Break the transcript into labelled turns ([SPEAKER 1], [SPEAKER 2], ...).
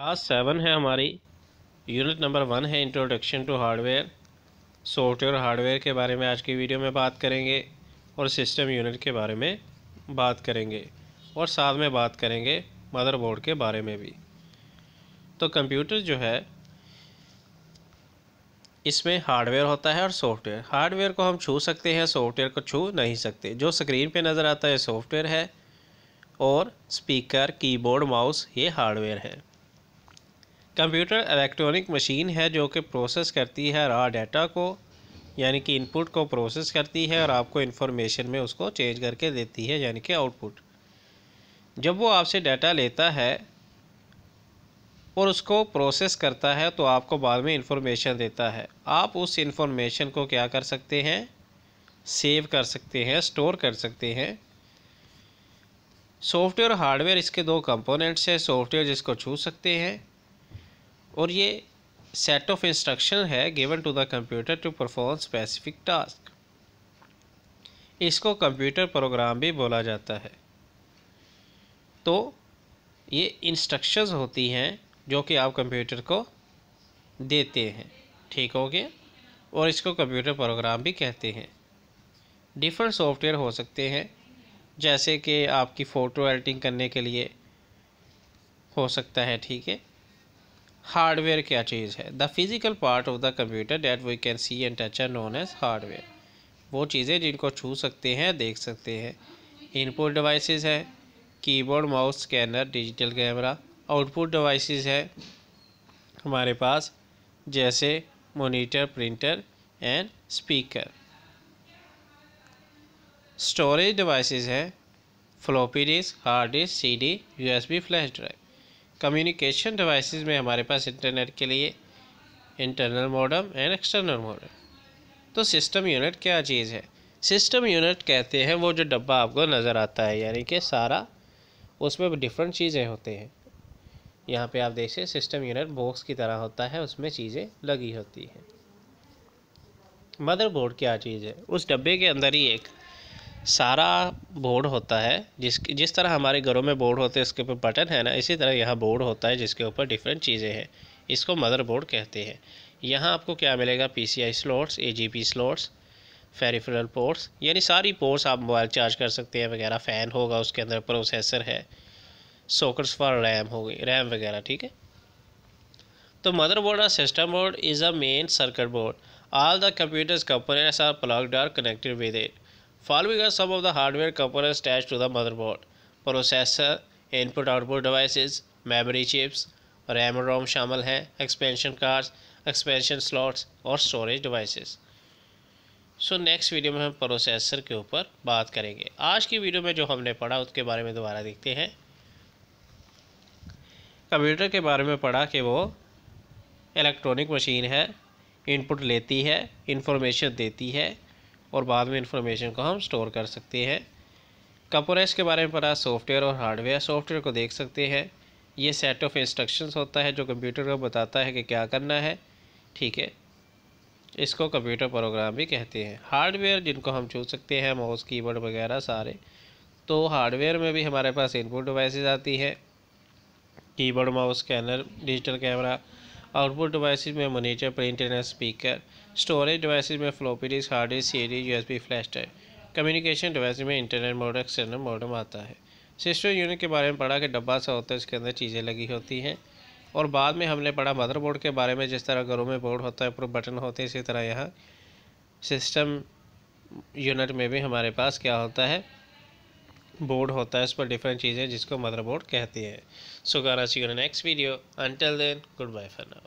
[SPEAKER 1] Class seven है हमारी unit number one है introduction to hardware software hardware के बारे में आज की वीडियो में बात करेंगे और सिस्टम यूनिट के बारे में बात करेंगे और साथ में बात करेंगे मदरबोर्ड के बारे में भी तो कंप्यूटर जो है इसमें हार्डवेयर होता है और सॉफ्टवेयर हार्डवेयर को हम छू सकते हैं सॉफ्टवेयर को छू नहीं सकते जो स्क्रीन पे नज़र आता है सॉफ्टवेयर है और स्पीकर कीबोर्ड माउस ये हार्डवेयर है कंप्यूटर इलेक्ट्रॉनिक मशीन है जो कि प्रोसेस करती है रॉ डाटा को यानी कि इनपुट को प्रोसेस करती है और आपको इन्फॉर्मेशन में उसको चेंज करके देती है यानी कि आउटपुट जब वो आपसे डाटा लेता है और उसको प्रोसेस करता है तो आपको बाद में इंफॉर्मेशन देता है आप उस इंफॉर्मेशन को क्या कर सकते हैं सेव कर सकते हैं स्टोर कर सकते हैं सॉफ्टवेयर हार्डवेयर इसके दो कंपोनेंट्स हैं सॉफ्टवेयर जिसको छू सकते हैं और ये सेट ऑफ इंस्ट्रक्शन है given to the computer to perform specific task इसको कंप्यूटर प्रोग्राम भी बोला जाता है तो ये इंस्ट्रक्शंस होती हैं जो कि आप कंप्यूटर को देते हैं ठीक हो गया और इसको कंप्यूटर प्रोग्राम भी कहते हैं डिफरेंट सॉफ्टवेयर हो सकते हैं जैसे कि आपकी फ़ोटो एडिटिंग करने के लिए हो सकता है ठीक है हार्डवेयर क्या चीज़ है the physical part of the computer that we can see and touch are known as hardware वो चीज़ें जिनको छू सकते हैं देख सकते हैं इनपुट डिवाइसेस है keyboard mouse scanner digital camera output devices है हमारे पास जैसे monitor printer and speaker storage devices है floppy disk hard disk CD बी फ्लैश ड्राइव कम्युनिकेशन डिवाइसेस में हमारे पास इंटरनेट के लिए internal modem and external modem तो सिस्टम यूनिट क्या चीज़ है सिस्टम यूनिट कहते हैं वो जो डब्बा आपको नज़र आता है यानी कि सारा उसमें डिफरेंट चीज़ें होते हैं यहाँ पे आप देखिए सिस्टम यूनिट बॉक्स की तरह होता है उसमें चीज़ें लगी होती हैं मदरबोर्ड क्या चीज़ है उस डब्बे के अंदर ही एक सारा बोर्ड होता है जिस जिस तरह हमारे घरों में बोर्ड होते हैं उसके ऊपर बटन है ना इसी तरह यहाँ बोर्ड होता है जिसके ऊपर डिफरेंट चीज़ें हैं इसको मदरबोर्ड कहते हैं यहाँ आपको क्या मिलेगा PCI slots AGP slots peripheral ports यानी सारी पोर्ट्स आप मोबाइल चार्ज कर सकते हैं वगैरह फ़ैन होगा उसके अंदर प्रोसेसर है सोकर्स फॉर रैम हो गई रैम वगैरह ठीक है तो मदर बोर्ड और system board is a main circuit board all the computers components are there or connected with Following are some of the hardware components attached to the motherboard. Processor, input-output devices, memory chips, RAM and ROM शामिल hai, expansion cards, expansion slots or storage devices. So next video में हम processor के ऊपर बात करेंगे आज की video में जो हमने पढ़ा उसके बारे में दोबारा देखते हैं कंप्यूटर के बारे में पढ़ा कि वो इलेक्ट्रॉनिक मशीन है इनपुट लेती है इंफॉर्मेशन देती है और बाद में इंफॉर्मेशन को हम स्टोर कर सकते हैं कपोरेस के बारे में पढ़ा सॉफ्टवेयर और हार्डवेयर सॉफ्टवेयर को देख सकते हैं ये सेट ऑफ इंस्ट्रक्शंस होता है जो कंप्यूटर को बताता है कि क्या करना है ठीक है इसको कंप्यूटर प्रोग्राम भी कहते हैं हार्डवेयर जिनको हम चूज सकते हैं माउस कीबोर्ड वगैरह सारे तो हार्डवेयर में भी हमारे पास इनपुट डिवाइसेस आती है keyboard mouse scanner digital camera output devices में monitor printer and speaker storage devices में floppy disk hard disk C D USB flash drive communication device में इंटरनेट मोडम एक्सटर्नल मोडम आता है सिस्टम यूनिट के बारे में पढ़ा कि डब्बा सा होता है इसके अंदर चीज़ें लगी होती हैं और बाद में हमने पढ़ा मदरबोर्ड के बारे में जिस तरह घरों में बोर्ड होता है ऊपर बटन होते हैं इसी तरह यहाँ सिस्टम यूनिट में भी हमारे पास क्या होता है बोर्ड होता है उस पर डिफरेंट चीज़ें जिसको मदरबोर्ड कहती है so gonna see next video until then goodbye for now